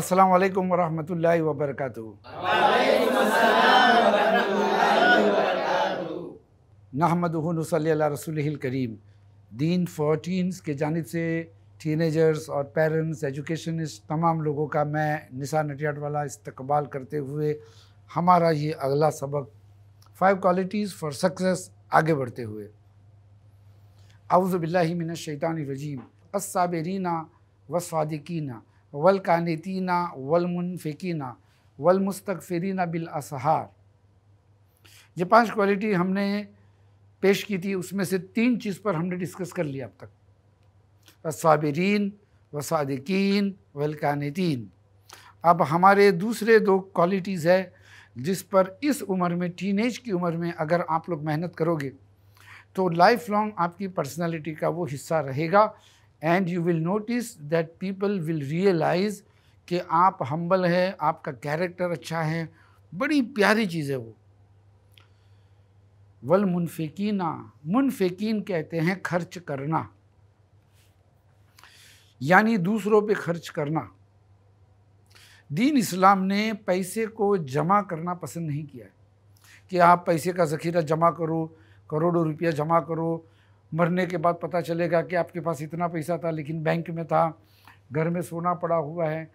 अस्सलाम वालेकुम वरहमतुल्लाहि व बरकातहू नहमदहू करीम दीन फॉर टीन्स के जानब से टीनेजर्स और पेरेंट्स एजुकेशनिस्ट तमाम लोगों का मैं निशा नटियाट वाला इस्तकबाल करते हुए हमारा ये अगला सबक फाइव क्वालिटीज़ फॉर सक्सेस आगे बढ़ते हुए शैतान अस्साबरीना व सादिकीना वल कानतीना वल मुनफिकीना वल मुस्तफ़रीना बिल असहार ये पांच क्वालिटी हमने पेश की थी उसमें से तीन चीज़ पर हमने डिस्कस कर लिया अब तक साबरीन व सदकिन वलकानतीन अब हमारे दूसरे दो क्वालिटीज़ है जिस पर इस उम्र में टीनेज की उम्र में अगर आप लोग मेहनत करोगे तो लाइफ लॉन्ग आपकी पर्सनालिटी का वो हिस्सा रहेगा and you will notice that people will realize कि आप हम्बल हैं आपका कैरेक्टर अच्छा है बड़ी प्यारी चीज़ है वो वल मुनफिकीना मुनफिकीन कहते हैं खर्च करना यानी दूसरों पे खर्च करना दीन इस्लाम ने पैसे को जमा करना पसंद नहीं किया है कि आप पैसे का ज़ख़ीरा जमा करो करोड़ों रुपया जमा करो मरने के बाद पता चलेगा कि आपके पास इतना पैसा था लेकिन बैंक में था घर में सोना पड़ा हुआ है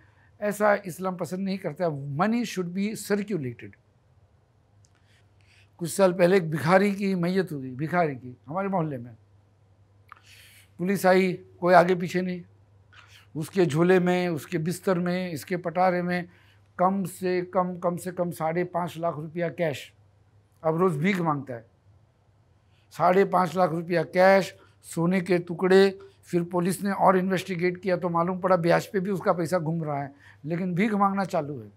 ऐसा इस्लाम पसंद नहीं करता मनी शुड बी सर्क्यूलेटेड कुछ साल पहले एक भिखारी की मैयत हुई भिखारी की हमारे मोहल्ले में पुलिस आई कोई आगे पीछे नहीं उसके झोले में उसके बिस्तर में इसके पटारे में कम से कम कम से कम साढ़े पाँच लाख रुपया कैश अब रोज़ भीख मांगता है साढ़े पाँच लाख रुपया कैश सोने के टुकड़े फिर पुलिस ने और इन्वेस्टिगेट किया तो मालूम पड़ा ब्याज पे भी उसका पैसा घूम रहा है लेकिन भीख मांगना चालू है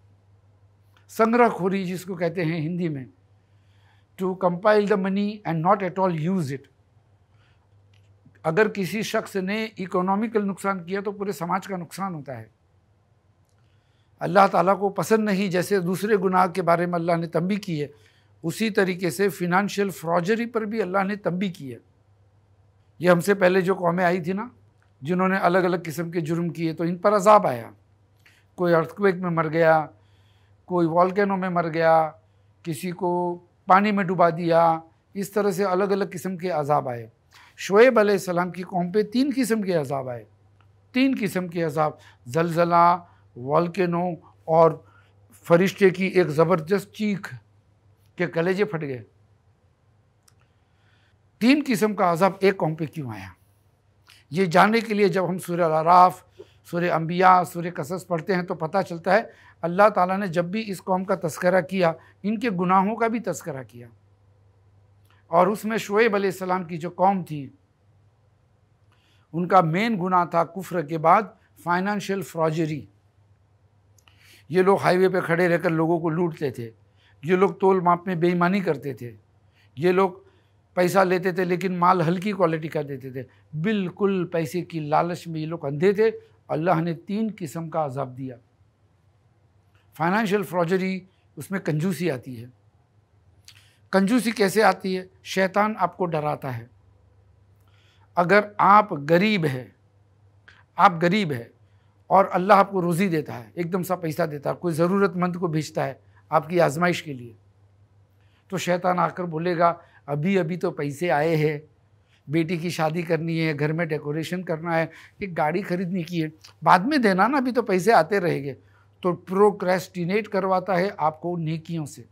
संग्रहखोरी जिसको कहते हैं हिंदी में to compile the money and not at all use it अगर किसी शख्स ने इकोनॉमिकल नुकसान किया तो पूरे समाज का नुकसान होता है अल्लाह ताला को पसंद नहीं जैसे दूसरे गुनाह के बारे में अल्लाह ने तंबी की है उसी तरीके से फिनंशियल फ्रॉजरी पर भी अल्लाह ने तंबी की है ये हमसे पहले जो कौमें आई थी ना जिन्होंने अलग अलग किस्म के जुर्म किए तो इन पर अजाब आया कोई अर्थक्वेक में मर गया कोई वॉलकैनो में मर गया किसी को पानी में डुबा दिया इस तरह से अलग अलग किस्म के अजाब आए शुएब सलाम की कौम पे तीन किस्म के अजाब आए तीन किस्म के अजाब जलजला वॉलकैनो और फरिश्ते की एक ज़बरदस्त चीख कि कलेजे फट गए तीन किस्म का अज़ब एक कौम पे क्यों आया ये जानने के लिए जब हम सूर्य अराफ सूर्य अम्बिया सूर्य कसस पढ़ते हैं तो पता चलता है अल्लाह ताला ने जब भी इस कौम का तस्करा किया इनके गुनाहों का भी तस्करा किया और उसमें शुएब अलैहिस्सलाम की जो कौम थी उनका मेन गुनाह था कुफ्र के बाद फाइनेंशियल फ्रॉजरी ये लोग हाईवे पे खड़े रहकर लोगों को लूटते थे ये लोग तोल माप में बेईमानी करते थे ये लोग पैसा लेते थे लेकिन माल हल्की क्वालिटी का देते थे बिल्कुल पैसे की लालच में ये लोग अंधे थे अल्लाह ने तीन किस्म का अजाब दिया फाइनेंशियल फ्रॉजरी उसमें कंजूसी आती है कंजूसी कैसे आती है शैतान आपको डराता है अगर आप गरीब हैं आप गरीब है और अल्लाह आपको रोज़ी देता है एकदम सा पैसा देता है कोई ज़रूरतमंद को भेजता है आपकी आजमाइश के लिए तो शैतान आकर बोलेगा अभी अभी तो पैसे आए हैं बेटी की शादी करनी है घर में डेकोरेशन करना है एक गाड़ी खरीदनी की है बाद में देना ना अभी तो पैसे आते रहेंगे तो प्रोक्रेस्टिनेट करवाता है आपको नेकियों से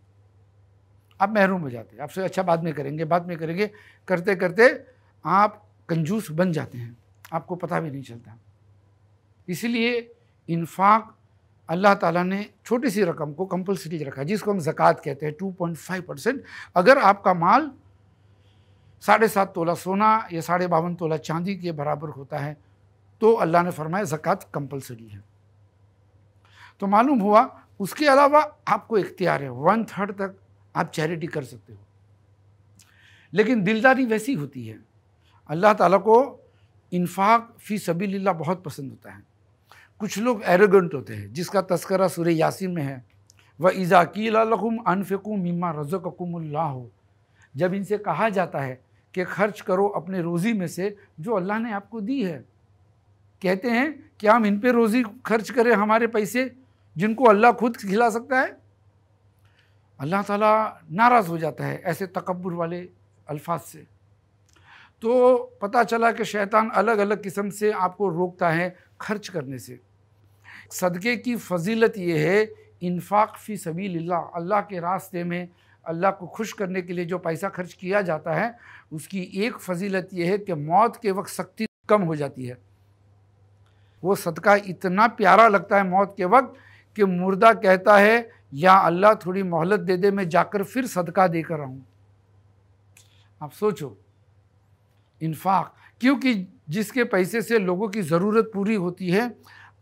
आप महरूम हो जाते हैं आपसे अच्छा बाद में करेंगे बाद में करेंगे करते करते आप कंजूस बन जाते हैं आपको पता भी नहीं चलता इसलिए इन्फाक अल्लाह ताला ने छोटी सी रकम को कंपलसरी रखा जिसको हम जक़ात कहते हैं टू पॉइंट फाइव परसेंट अगर आपका माल साढ़े सात तोला सोना या साढ़े बावन तोला चांदी के बराबर होता है तो अल्लाह ने फरमाया ज़क़़त कंपलसरी है तो मालूम हुआ उसके अलावा आपको इख्तियार है वन थर्ड तक आप चैरिटी कर सकते हो लेकिन दिलदारी वैसी होती है अल्लाह ताला को इन्फाक फ़ी सबील्ला बहुत पसंद होता है कुछ लोग एरोगेंट होते हैं जिसका तस्करा सूर्य यासिन में है व इज़ाकीलकुम अनफुम मिम्मा रज़ककुमुल्ला हो जब इनसे कहा जाता है कि खर्च करो अपने रोज़ी में से जो अल्लाह ने आपको दी है कहते हैं कि हम इन पर रोज़ी खर्च करें हमारे पैसे जिनको अल्लाह खुद खिला सकता है अल्लाह ताला नाराज़ हो जाता है ऐसे तकबर वाले अल्फाज से तो पता चला कि शैतान अलग अलग किस्म से आपको रोकता है खर्च करने से सदक़े की फजीलत ये है इन्फाक फ़ी सभी अल्लाह के रास्ते में अल्लाह को खुश करने के लिए जो पैसा खर्च किया जाता है उसकी एक फजीलत यह है कि मौत के वक्त सख्ती कम हो जाती है वो सदका इतना प्यारा लगता है मौत के वक्त कि मुर्दा कहता है या अल्लाह थोड़ी मोहलत दे दे मैं जाकर फिर सदका दे कर आऊँ आप सोचो इन्फाक क्योंकि जिसके पैसे से लोगों की ज़रूरत पूरी होती है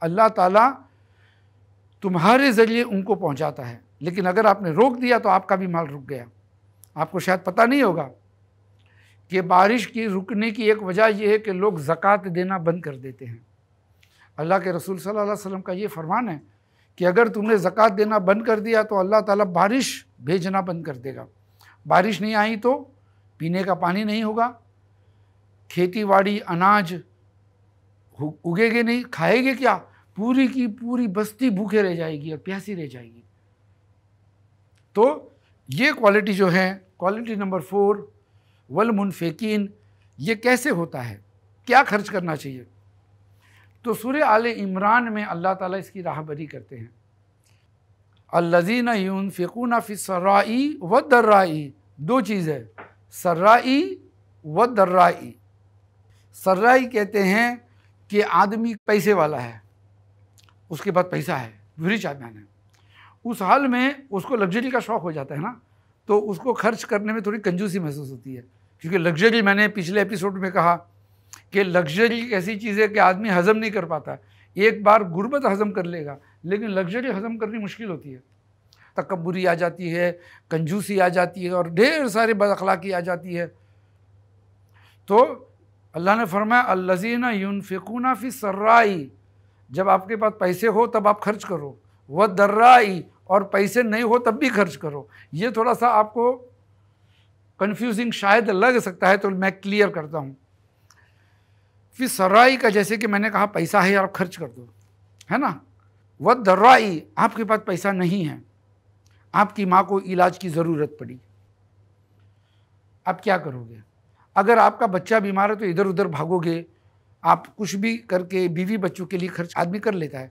अल्लाह ताला तुम्हारे ज़रिए उनको पहुंचाता है लेकिन अगर आपने रोक दिया तो आपका भी माल रुक गया आपको शायद पता नहीं होगा कि बारिश की रुकने की एक वजह यह है कि लोग ज़क़़त देना बंद कर देते हैं अल्लाह के रसूल सल्लल्लाहु अलैहि वसल्लम का ये फरमान है कि अगर तुमने ज़क़़त देना बंद कर दिया तो अल्लाह ताला बारिश भेजना बंद कर देगा बारिश नहीं आई तो पीने का पानी नहीं होगा खेती बाड़ी अनाज उगेगे नहीं खाएंगे क्या पूरी की पूरी बस्ती भूखे रह जाएगी और प्यासी रह जाएगी तो ये क्वालिटी जो है क्वालिटी नंबर फोर वल मुनफेकिन ये कैसे होता है क्या खर्च करना चाहिए तो सूर्य आल इमरान में अल्लाह ताला इसकी राहबरी करते हैं अल्लजीन यून फिर सर्राई व दर्राई दो चीज़ है सर्राई व दर्राई सर्राई कहते हैं कि आदमी पैसे वाला है उसके पास पैसा है रिच आदमी है उस हाल में उसको लग्जरी का शौक हो जाता है ना तो उसको खर्च करने में थोड़ी कंजूसी महसूस होती है क्योंकि लग्जरी मैंने पिछले एपिसोड में कहा कि लग्जरी ऐसी चीज़ है कि आदमी हज़म नहीं कर पाता एक बार गुर्बत हज़म कर लेगा लेकिन लग्जरी हज़म करनी मुश्किल होती है तकबरी आ जाती है कंजूसी आ जाती है और ढेर सारे बदखलाकी आ जाती है तो अल्लाह ने फरमाया अल्लजीना यूनफिकूना फ़ी सर्राई जब आपके पास पैसे हो तब आप खर्च करो व दर्राई और पैसे नहीं हो तब भी खर्च करो ये थोड़ा सा आपको कन्फ्यूजिंग शायद लग सकता है तो मैं क्लियर करता हूँ फिर सर्राई का जैसे कि मैंने कहा पैसा है आप खर्च कर दो है ना व दर्राई आपके पास पैसा नहीं है आपकी माँ को इलाज की ज़रूरत पड़ी आप क्या करोगे अगर आपका बच्चा बीमार है तो इधर उधर भागोगे आप कुछ भी करके बीवी बच्चों के लिए खर्च आदमी कर लेता है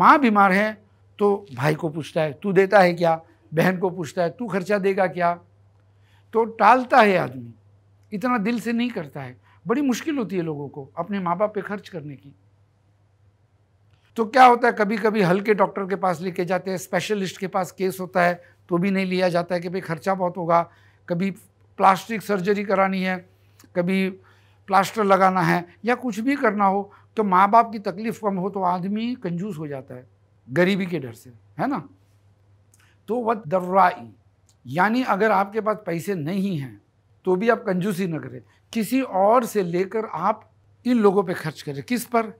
माँ बीमार है तो भाई को पूछता है तू देता है क्या बहन को पूछता है तू खर्चा देगा क्या तो टालता है आदमी इतना दिल से नहीं करता है बड़ी मुश्किल होती है लोगों को अपने माँ बाप पे खर्च करने की तो क्या होता है कभी कभी हल्के डॉक्टर के पास लेके जाते हैं स्पेशलिस्ट के पास केस होता है तो भी नहीं लिया जाता है कि भाई खर्चा बहुत होगा कभी प्लास्टिक सर्जरी करानी है कभी प्लास्टर लगाना है या कुछ भी करना हो तो माँ बाप की तकलीफ़ कम हो तो आदमी कंजूस हो जाता है गरीबी के डर से है ना तो वह दर्राई यानी अगर आपके पास पैसे नहीं हैं तो भी आप कंजूसी न करें किसी और से लेकर आप इन लोगों पे खर्च करें किस पर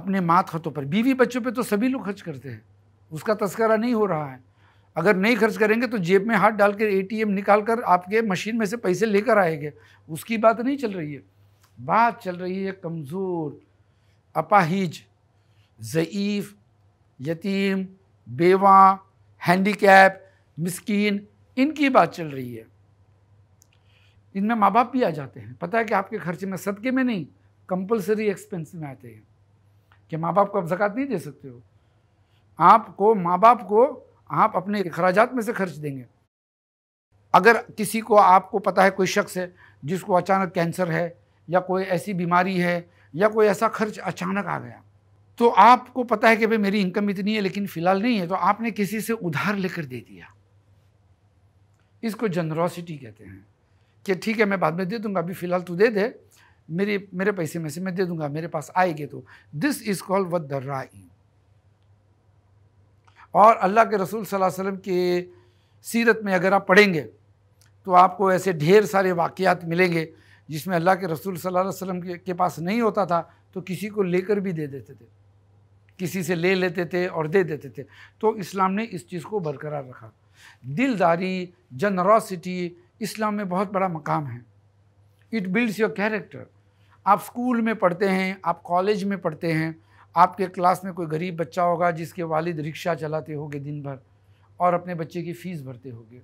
अपने मात खतों पर बीवी बच्चों पे तो सभी लोग खर्च करते हैं उसका तस्करा नहीं हो रहा है अगर नहीं खर्च करेंगे तो जेब में हाथ डाल कर ए निकाल कर आपके मशीन में से पैसे लेकर आएंगे उसकी बात नहीं चल रही है बात चल रही है कमज़ोर अपाहिज ज़ईफ़ यतीम बेवा हैंडीकैप मिस्कीन इनकी बात चल रही है इनमें माँ बाप भी आ जाते हैं पता है कि आपके खर्चे में सदके में नहीं कंपलसरी एक्सपेंस में आते हैं कि माँ बाप को आप जक़ात नहीं दे सकते हो आपको माँ बाप को आप अपने अखराज में से खर्च देंगे अगर किसी को आपको पता है कोई शख्स है जिसको अचानक कैंसर है या कोई ऐसी बीमारी है या कोई ऐसा खर्च अचानक आ गया तो आपको पता है कि भाई मेरी इनकम इतनी है लेकिन फ़िलहाल नहीं है तो आपने किसी से उधार लेकर दे दिया इसको जनरोसिटी कहते हैं कि ठीक है मैं बाद में दे दूंगा अभी फ़िलहाल तू दे दे मेरे मेरे पैसे में से मैं दे दूंगा मेरे पास आएंगे तो दिस इज़ कॉल्ड वद द और अल्लाह के रसूल सल्लल्लाहु अलैहि वसल्लम के सीरत में अगर आप पढ़ेंगे तो आपको ऐसे ढेर सारे वाक़ात मिलेंगे जिसमें अल्लाह के रसूल सल्लल्लाहु अलैहि वसल्लम के, के पास नहीं होता था तो किसी को लेकर भी दे देते थे किसी से ले लेते थे और दे देते थे तो इस्लाम ने इस चीज़ को बरकरार रखा दिलदारी जनरोसिटी इस्लाम में बहुत बड़ा मकाम है इट बिल्ड्स योर कैरेक्टर आप स्कूल में पढ़ते हैं आप कॉलेज में पढ़ते हैं आपके क्लास में कोई गरीब बच्चा होगा जिसके वालिद रिक्शा चलाते होंगे दिन भर और अपने बच्चे की फ़ीस भरते होंगे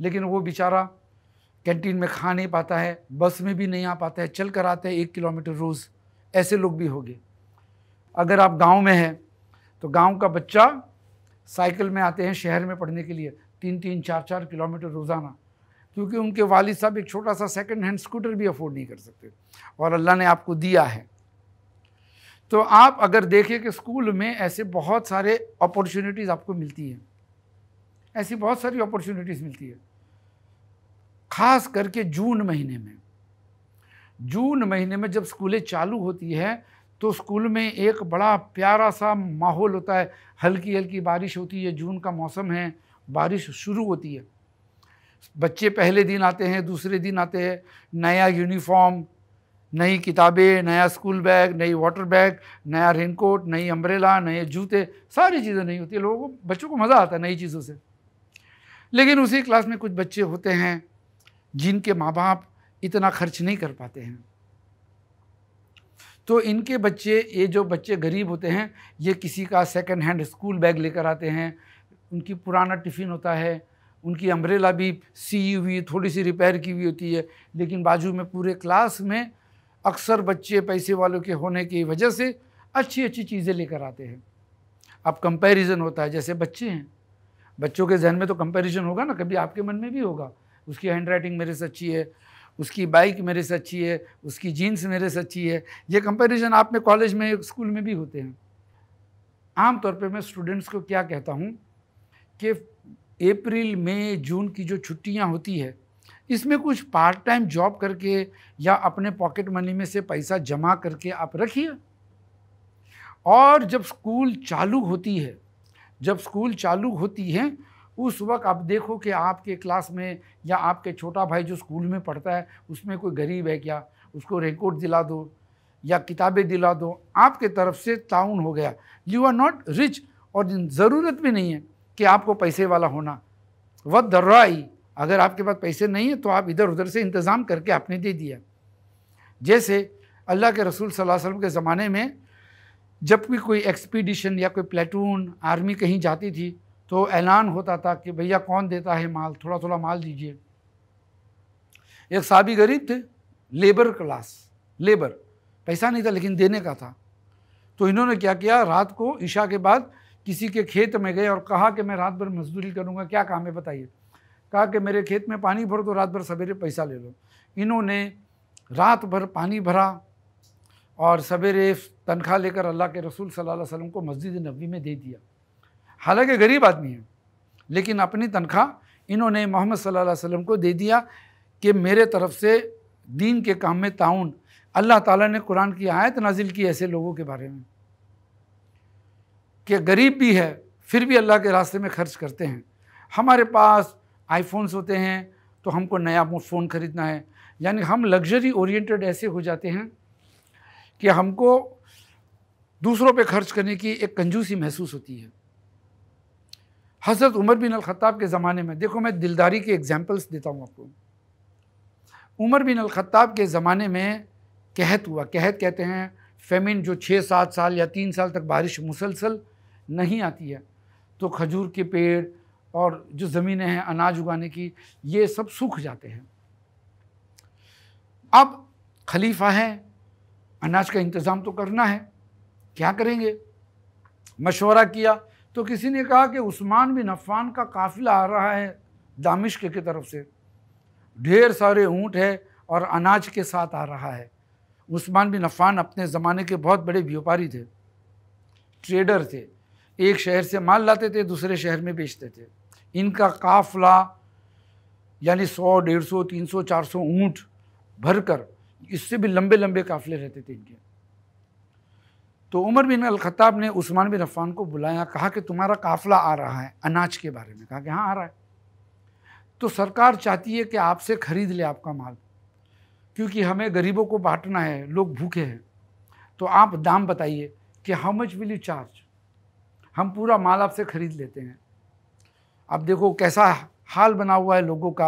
लेकिन वो बेचारा कैंटीन में खा नहीं पाता है बस में भी नहीं आ पाता है चल कर आते हैं एक किलोमीटर रोज़ ऐसे लोग भी होंगे अगर आप गांव में हैं तो गांव का बच्चा साइकिल में आते हैं शहर में पढ़ने के लिए तीन तीन चार चार किलोमीटर रोज़ाना क्योंकि उनके वालिद साहब एक छोटा सा सेकंड हैंड स्कूटर भी अफोर्ड नहीं कर सकते और अल्लाह ने आपको दिया है तो आप अगर देखें कि स्कूल में ऐसे बहुत सारे अपॉर्चुनिटीज़ आपको मिलती हैं ऐसी बहुत सारी अपॉर्चुनिटीज़ मिलती है ख़ास करके जून महीने में जून महीने में जब स्कूलें चालू होती है तो स्कूल में एक बड़ा प्यारा सा माहौल होता है हल्की हल्की बारिश होती है जून का मौसम है बारिश शुरू होती है बच्चे पहले दिन आते हैं दूसरे दिन आते हैं नया यूनिफॉर्म नई किताबें नया स्कूल बैग नई वाटर बैग नया रेनकोट नई अम्ब्रेला नए जूते सारी चीज़ें नहीं होती लोगों को बच्चों को मज़ा आता है नई चीज़ों से लेकिन उसी क्लास में कुछ बच्चे होते हैं जिनके माँ बाप इतना खर्च नहीं कर पाते हैं तो इनके बच्चे ये जो बच्चे गरीब होते हैं ये किसी का सेकेंड हैंड स्कूल बैग लेकर आते हैं उनकी पुराना टिफ़िन होता है उनकी अम्ब्रेला भी सी हुई थोड़ी सी रिपेयर की हुई होती है लेकिन बाजू में पूरे क्लास में अक्सर बच्चे पैसे वालों के होने की वजह से अच्छी अच्छी चीज़ें लेकर आते हैं अब कंपैरिजन होता है जैसे बच्चे हैं बच्चों के जहन में तो कंपैरिजन होगा ना कभी आपके मन में भी होगा उसकी हैंड राइटिंग मेरे से अच्छी है उसकी बाइक मेरे से अच्छी है उसकी जीन्स मेरे से अच्छी है ये कंपैरिजन आप में कॉलेज में स्कूल में भी होते हैं आमतौर पर मैं स्टूडेंट्स को क्या कहता हूँ कि अप्रैल मई जून की जो छुट्टियाँ होती है इसमें कुछ पार्ट टाइम जॉब करके या अपने पॉकेट मनी में से पैसा जमा करके आप रखिए और जब स्कूल चालू होती है जब स्कूल चालू होती है उस वक्त आप देखो कि आपके क्लास में या आपके छोटा भाई जो स्कूल में पढ़ता है उसमें कोई गरीब है क्या उसको रेकॉर्ड दिला दो या किताबें दिला दो आपके तरफ से ताउन हो गया यू आर नॉट रिच और ज़रूरत भी नहीं है कि आपको पैसे वाला होना वह दर्राई अगर आपके पास पैसे नहीं है तो आप इधर उधर से इंतज़ाम करके आपने दे दिया जैसे अल्लाह के रसूल सल्लल्लाहु अलैहि वसल्लम के ज़माने में जब भी कोई एक्सपीडिशन या कोई प्लेटून आर्मी कहीं जाती थी तो ऐलान होता था कि भैया कौन देता है माल थोड़ा थोड़ा माल दीजिए एक साबी गरीब थे लेबर क्लास लेबर पैसा नहीं था लेकिन देने का था तो इन्होंने क्या किया रात को ईशा के बाद किसी के खेत में गए और कहा कि मैं रात भर मजदूरी करूँगा क्या काम है बताइए कहा कि मेरे खेत में पानी भर दो तो रात भर सवेरे पैसा ले लो इन्होंने रात भर पानी भरा और सवेरे तनख्वाह लेकर अल्लाह के रसूल सल्लल्लाहु अलैहि वसल्लम को मस्जिद नबी में दे दिया हालांकि गरीब आदमी है लेकिन अपनी तनख्वाह इन्होंने मोहम्मद सल्लल्लाहु अलैहि वसल्लम को दे दिया कि मेरे तरफ से दीन के काम में ताउन अल्लाह ताला ने कुरान की आयत नाजिल की ऐसे लोगों के बारे में कि गरीब भी है फिर भी अल्लाह के रास्ते में खर्च करते हैं हमारे पास आईफोन्स होते हैं तो हमको नया फ़ोन ख़रीदना है यानी हम लग्जरी ओरिएंटेड ऐसे हो जाते हैं कि हमको दूसरों पे खर्च करने की एक कंजूसी महसूस होती है हज़रत उमर बिन अलख़ाब के ज़माने में देखो मैं दिलदारी के एग्जांपल्स देता हूँ आपको उमर बिन अलख़ाब के ज़माने में कहत हुआ कहत कहते हैं फेमिन जो छः सात साल या तीन साल तक बारिश मुसलसल नहीं आती है तो खजूर के पेड़ और जो ज़मीनें हैं अनाज उगाने की ये सब सूख जाते हैं अब खलीफा है अनाज का इंतज़ाम तो करना है क्या करेंगे मशवरा किया तो किसी ने कहा कि उस्मान बिन अफ़ान का काफ़िला आ रहा है दामिश्क की तरफ से ढेर सारे ऊँट है और अनाज के साथ आ रहा है उस्मान बिन अफ़ान अपने ज़माने के बहुत बड़े व्यापारी थे ट्रेडर थे एक शहर से माल लाते थे दूसरे शहर में बेचते थे इनका काफला यानी सौ डेढ़ सौ तीन सौ चार सौ ऊँट भर कर इससे भी लंबे लंबे काफले रहते थे इनके तो उमर बिन अलखताब ने उस्मान बिन अफ़ान को बुलाया कहा कि तुम्हारा काफला आ रहा है अनाज के बारे में कहा कि हाँ आ रहा है तो सरकार चाहती है कि आपसे ख़रीद ले आपका माल क्योंकि हमें गरीबों को बांटना है लोग भूखे हैं तो आप दाम बताइए कि how much will you charge हम पूरा माल आपसे ख़रीद लेते हैं अब देखो कैसा हाल बना हुआ है लोगों का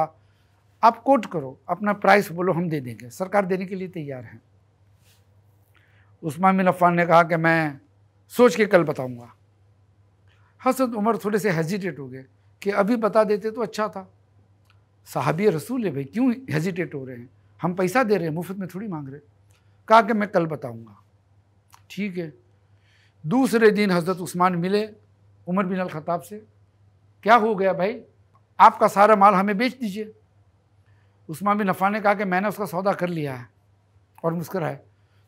आप कोट करो अपना प्राइस बोलो हम दे देंगे सरकार देने के लिए तैयार है उस्मान बिन अफान ने कहा कि मैं सोच के कल बताऊंगा हसन उमर थोड़े से हेजिटेट हो गए कि अभी बता देते तो अच्छा था साहबी रसूल है भाई क्यों हेजिटेट हो रहे हैं हम पैसा दे रहे हैं मुफ्त में थोड़ी मांग रहे कहा कि मैं कल बताऊंगा ठीक है दूसरे दिन हज़रत उस्मान मिले उमर बिन अल ख़ताब से क्या हो गया भाई आपका सारा माल हमें बेच दीजिए उस्मान बिन अफान ने कहा कि मैंने उसका सौदा कर लिया है और मुस्कराए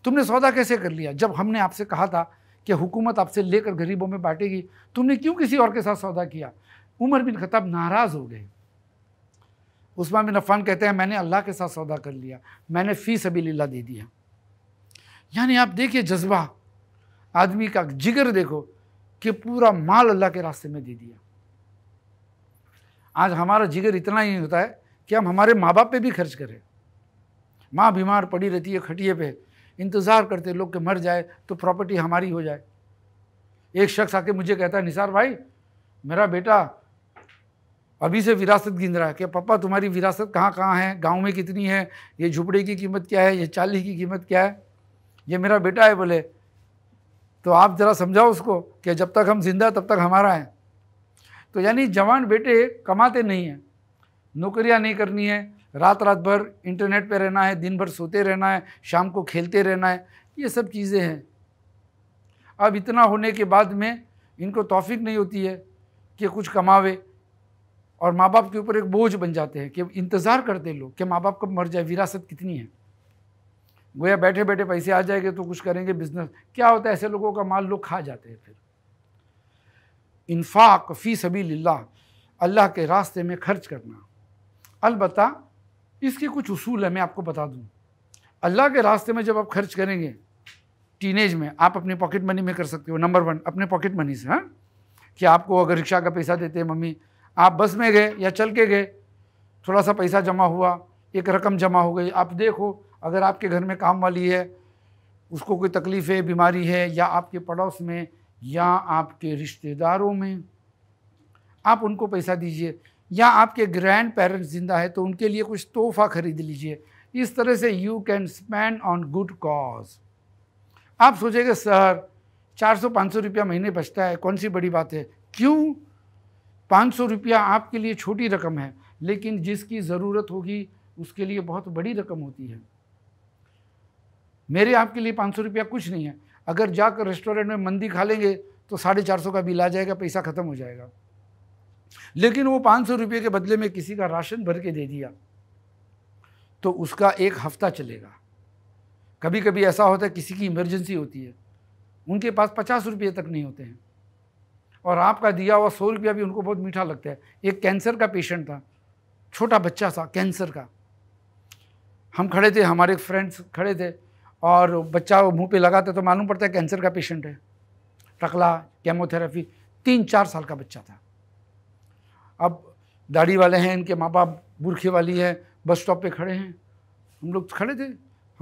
तुमने सौदा कैसे कर लिया जब हमने आपसे कहा था कि हुकूमत आपसे लेकर गरीबों में बांटेगी तुमने क्यों किसी और के साथ सौदा किया उमर बिन खताब नाराज़ हो गए उस्मान बिन अफान कहते हैं मैंने अल्लाह के साथ सौदा कर लिया मैंने फ़ी सबील्ला दे दिया यानी आप देखिए जज्बा आदमी का जिगर देखो कि पूरा माल अल्लाह के रास्ते में दे दिया आज हमारा जिगर इतना ही होता है कि हम हमारे माँ बाप पे भी खर्च करें माँ बीमार पड़ी रहती है खटिए पे इंतज़ार करते लोग के मर जाए तो प्रॉपर्टी हमारी हो जाए एक शख्स आके मुझे कहता है निसार भाई मेरा बेटा अभी से विरासत गिन रहा है कि पापा तुम्हारी विरासत कहाँ कहाँ है गांव में कितनी है ये झुपड़े की कीमत क्या है ये चाली की कीमत क्या है ये मेरा बेटा है बोले तो आप ज़रा समझाओ उसको कि जब तक हम जिंदा तब तक हमारा है तो यानी जवान बेटे कमाते नहीं हैं नौकरियां नहीं करनी है रात रात भर इंटरनेट पे रहना है दिन भर सोते रहना है शाम को खेलते रहना है ये सब चीज़ें हैं अब इतना होने के बाद में इनको तोफिक नहीं होती है कि कुछ कमावे और माँ बाप के ऊपर एक बोझ बन जाते हैं कि इंतज़ार करते लोग कि माँ बाप कब मर जाए विरासत कितनी है गोया बैठे बैठे पैसे आ जाएंगे तो कुछ करेंगे बिजनेस क्या होता है ऐसे लोगों का माल लोग खा जाते हैं फिर इन्फाक फ़ी सभी ला अल्लाह के रास्ते में खर्च करना अलबत् इसके कुछ असूल है मैं आपको बता दूँ अल्लाह के रास्ते में जब आप खर्च करेंगे टीनेज में आप अपने पॉकेट मनी में कर सकते हो नंबर वन अपने पॉकेट मनी से हाँ कि आपको अगर रिक्शा का पैसा देते हैं मम्मी आप बस में गए या चल के गए थोड़ा सा पैसा जमा हुआ एक रकम जमा हो गई आप देखो अगर आपके घर में काम वाली है उसको कोई तकलीफ़ है बीमारी है या आपके पड़ोस में या आपके रिश्तेदारों में आप उनको पैसा दीजिए या आपके ग्रैंड पेरेंट्स जिंदा है तो उनके लिए कुछ तोहफा खरीद लीजिए इस तरह से you can spend on good cause आप सोचेंगे सर 400-500 रुपया महीने बचता है कौन सी बड़ी बात है क्यों 500 रुपया आपके लिए छोटी रकम है लेकिन जिसकी ज़रूरत होगी उसके लिए बहुत बड़ी रकम होती है मेरे आपके लिए 500 रुपया कुछ नहीं है अगर जाकर रेस्टोरेंट में मंदी खा लेंगे तो साढ़े चार सौ का बिल आ जाएगा पैसा ख़त्म हो जाएगा लेकिन वो पाँच सौ रुपये के बदले में किसी का राशन भर के दे दिया तो उसका एक हफ्ता चलेगा कभी कभी ऐसा होता है किसी की इमरजेंसी होती है उनके पास पचास रुपये तक नहीं होते हैं और आपका दिया हुआ सौ रुपया भी उनको बहुत मीठा लगता है एक कैंसर का पेशेंट था छोटा बच्चा था कैंसर का हम खड़े थे हमारे फ्रेंड्स खड़े थे और बच्चा मुंह पे लगाते तो मालूम पड़ता है कैंसर का पेशेंट है टकला केमोथेरेपी तीन चार साल का बच्चा था अब दाढ़ी वाले हैं इनके माँ बाप बुरखे वाली है बस स्टॉप पे खड़े हैं हम लोग खड़े थे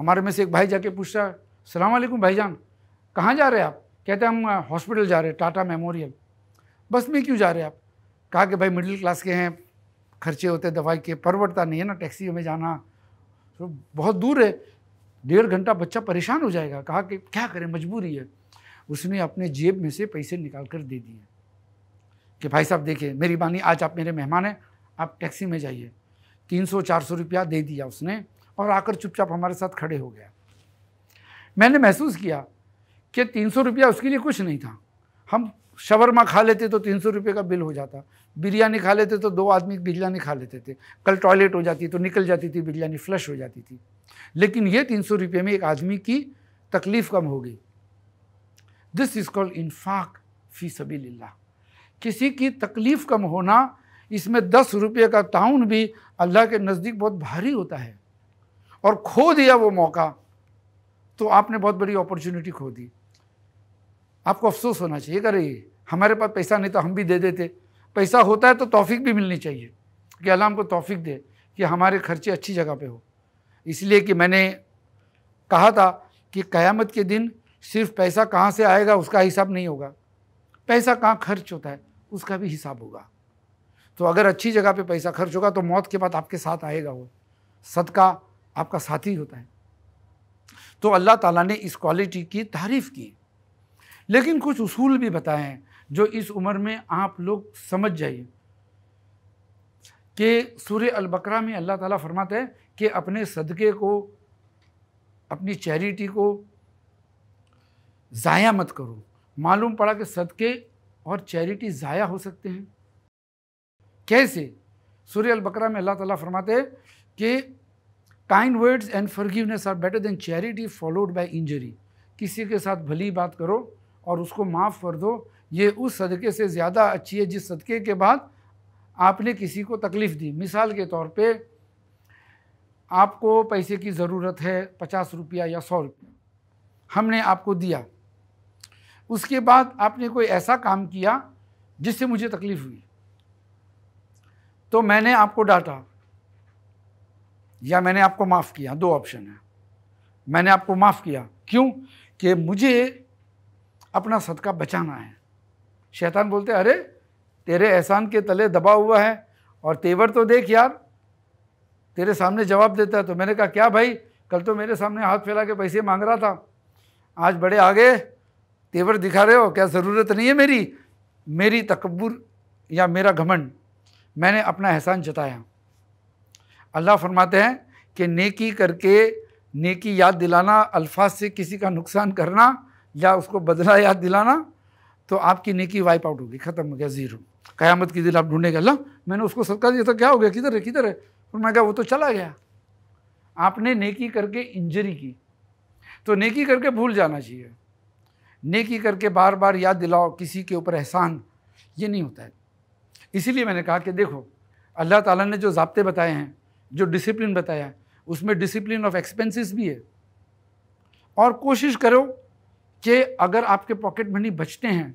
हमारे में से एक भाई जाके पूछ रहा सलाम वालेकुम भाईजान कहाँ जा रहे हैं आप कहते हम हॉस्पिटल जा रहे हैं टाटा मेमोरियल बस में क्यों जा रहे हैं आप कहा कि भाई मिडिल क्लास के हैं खर्चे होते दवाई के परवरता नहीं है ना टैक्सी में जाना तो बहुत दूर है डेढ़ घंटा बच्चा परेशान हो जाएगा कहा कि क्या करें मजबूरी है उसने अपने जेब में से पैसे निकाल कर दे दिए कि भाई साहब देखिए मेरी बानी आज आप मेरे मेहमान हैं आप टैक्सी में जाइए तीन सौ चार सौ रुपया दे दिया उसने और आकर चुपचाप हमारे साथ खड़े हो गया मैंने महसूस किया कि तीन सौ रुपया उसके लिए कुछ नहीं था हम शवरमा खा लेते तो तीन सौ रुपये का बिल हो जाता बिरयानी खा लेते तो दो आदमी बिरयानी खा लेते थे कल टॉयलेट हो जाती तो निकल जाती थी बिरयानी फ्लश हो जाती थी लेकिन ये तीन सौ रुपये में एक आदमी की तकलीफ कम होगी दिस इज कॉल्ड इन्फाक फी सभी किसी की तकलीफ कम होना इसमें दस रुपये का ताउन भी अल्लाह के नज़दीक बहुत भारी होता है और खो दिया वो मौका तो आपने बहुत बड़ी अपॉर्चुनिटी खो दी आपको अफसोस होना चाहिए अरे हमारे पास पैसा नहीं तो हम भी दे देते पैसा होता है तो तोफ़ी भी मिलनी चाहिए कि अल्लाह हमको तोफ़ी दे कि हमारे खर्चे अच्छी जगह पे हो इसलिए कि मैंने कहा था कि क़यामत के दिन सिर्फ पैसा कहाँ से आएगा उसका हिसाब नहीं होगा पैसा कहाँ खर्च होता है उसका भी हिसाब होगा तो अगर अच्छी जगह पे पैसा खर्च होगा तो मौत के बाद आपके साथ आएगा वो सदका आपका साथी होता है तो अल्लाह ताला ने इस क्वालिटी की तारीफ़ की लेकिन कुछ उसूल भी बताए हैं जो इस उम्र में आप लोग समझ जाइए कि सूर्य अलबकरा में अल्लाह ताला फरमाते हैं कि अपने सदक़े को अपनी चैरिटी को ज़ाया मत करो मालूम पड़ा कि सदक़े और चैरिटी ज़ाया हो सकते हैं कैसे सूर्य अलबकरा में अल्लाह ताला फरमाते कि kind words and forgiveness are better than charity followed by injury किसी के साथ भली बात करो और उसको माफ़ कर दो ये उस सदक़े से ज़्यादा अच्छी है जिस सदक़े के बाद आपने किसी को तकलीफ़ दी मिसाल के तौर पर आपको पैसे की ज़रूरत है पचास रुपया या सौ रुपया हमने आपको दिया उसके बाद आपने कोई ऐसा काम किया जिससे मुझे तकलीफ हुई तो मैंने आपको डांटा या मैंने आपको माफ़ किया दो ऑप्शन है मैंने आपको माफ़ किया क्यों कि मुझे अपना सदका बचाना है शैतान बोलते अरे तेरे एहसान के तले दबा हुआ है और तेवर तो देख यार तेरे सामने जवाब देता है तो मैंने कहा क्या भाई कल तो मेरे सामने हाथ फैला के पैसे मांग रहा था आज बड़े आगे तेवर दिखा रहे हो क्या ज़रूरत नहीं है मेरी मेरी तकबर या मेरा घमंड मैंने अपना एहसान जताया अल्लाह फरमाते हैं कि नेकी करके नेकी याद दिलाना अल्फाज से किसी का नुकसान करना या उसको बदला याद दिलाना तो आपकी नेकी वाइप आउट होगी ख़त्म हो गया ज़ीरो क़यामत के दिन आप ढूंढेंगे अल्लाह मैंने उसको सदका दिया था क्या हो गया किधर है किधर है मैं कहा वो तो चला गया आपने नेकी करके इंजरी की तो नेकी करके भूल जाना चाहिए नेकी करके बार बार याद दिलाओ किसी के ऊपर एहसान ये नहीं होता है इसीलिए मैंने कहा कि देखो अल्लाह ताला ने जो जबते बताए हैं जो डिसिप्लिन बताया है उसमें डिसिप्लिन ऑफ एक्सपेंसेस भी है और कोशिश करो कि अगर आपके पॉकेट मनी बचते हैं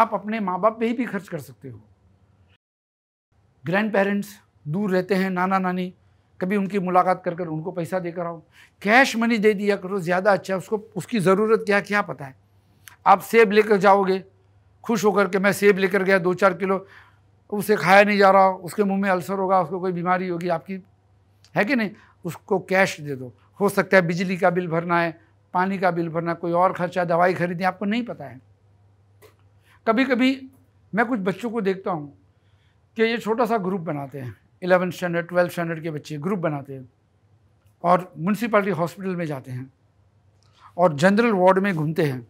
आप अपने माँ बाप पे ही भी खर्च कर सकते हो ग्रैंड पेरेंट्स दूर रहते हैं नाना नानी कभी उनकी मुलाकात कर कर उनको पैसा देकर आओ कैश मनी दे दिया करो ज़्यादा अच्छा उसको उसकी ज़रूरत क्या क्या पता है आप सेब लेकर जाओगे खुश होकर के मैं सेब लेकर गया दो चार किलो उसे खाया नहीं जा रहा उसके मुंह में अल्सर होगा उसको कोई बीमारी होगी आपकी है कि नहीं उसको कैश दे दो हो सकता है बिजली का बिल भरना है पानी का बिल भरना कोई और खर्चा दवाई खरीदनी आपको नहीं पता है कभी कभी मैं कुछ बच्चों को देखता हूँ कि ये छोटा सा ग्रुप बनाते हैं इलेवन स्टैंडर्ड ट्वेल्थ स्टैंडर्ड के बच्चे ग्रुप बनाते हैं और म्यूनसिपाली हॉस्पिटल में जाते हैं और जनरल वार्ड में घूमते हैं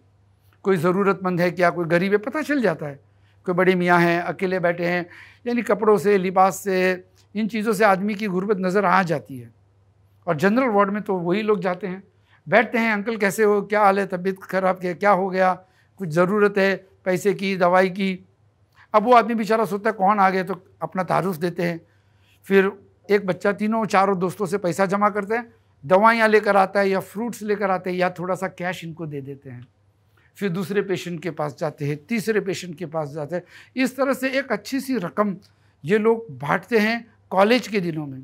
कोई ज़रूरतमंद है क्या कोई गरीब है पता चल जाता है कोई बड़े मियाँ हैं अकेले बैठे हैं यानी कपड़ों से लिबास से इन चीज़ों से आदमी की गुर्बत नज़र आ जाती है और जनरल वार्ड में तो वही लोग जाते हैं बैठते हैं अंकल कैसे हो क्या हाल है तबीयत खराब क्या क्या हो गया कुछ ज़रूरत है पैसे की दवाई की अब वो आदमी बेचारा सोचता है कौन आ गया तो अपना तारुफ देते हैं फिर एक बच्चा तीनों चारों दोस्तों से पैसा जमा करते हैं दवाइयाँ लेकर आता है या फ्रूट्स लेकर आते हैं या थोड़ा सा कैश इनको दे देते हैं फिर दूसरे पेशेंट के पास जाते हैं तीसरे पेशेंट के पास जाते हैं इस तरह से एक अच्छी सी रकम ये लोग बांटते हैं कॉलेज के दिनों में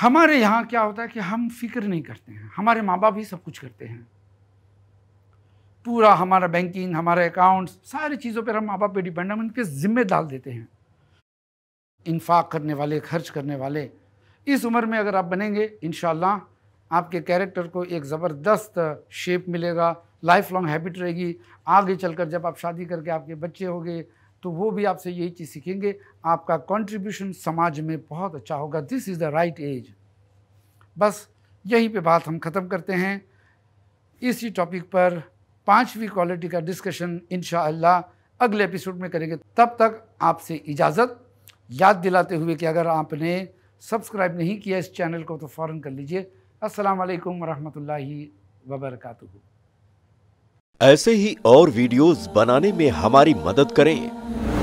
हमारे यहाँ क्या होता है कि हम फिक्र नहीं करते हैं हमारे माँ बाप ही सब कुछ करते हैं पूरा हमारा बैंकिंग हमारे अकाउंट्स सारी चीज़ों पर हम माँ बाप पर डिपेंड हम उनके ज़िम्मे डाल देते हैं इन्फाक करने वाले खर्च करने वाले इस उम्र में अगर आप बनेंगे इन आपके कैरेक्टर को एक ज़बरदस्त शेप मिलेगा लाइफ लॉन्ग हैबिट रहेगी आगे चलकर जब आप शादी करके आपके बच्चे होंगे तो वो भी आपसे यही चीज़ सीखेंगे आपका कंट्रीब्यूशन समाज में बहुत अच्छा होगा this is the right age बस यहीं पे बात हम ख़त्म करते हैं इसी टॉपिक पर पांचवी क्वालिटी का डिस्कशन इन अगले एपिसोड में करेंगे तब तक आपसे इजाज़त याद दिलाते हुए कि अगर आपने सब्सक्राइब नहीं किया इस चैनल को तो फ़ौर कर लीजिए अस्सलाम वालेकुम वरहमतुल्लाहि वबरकातुहू ऐसे ही और वीडियोस बनाने में हमारी मदद करें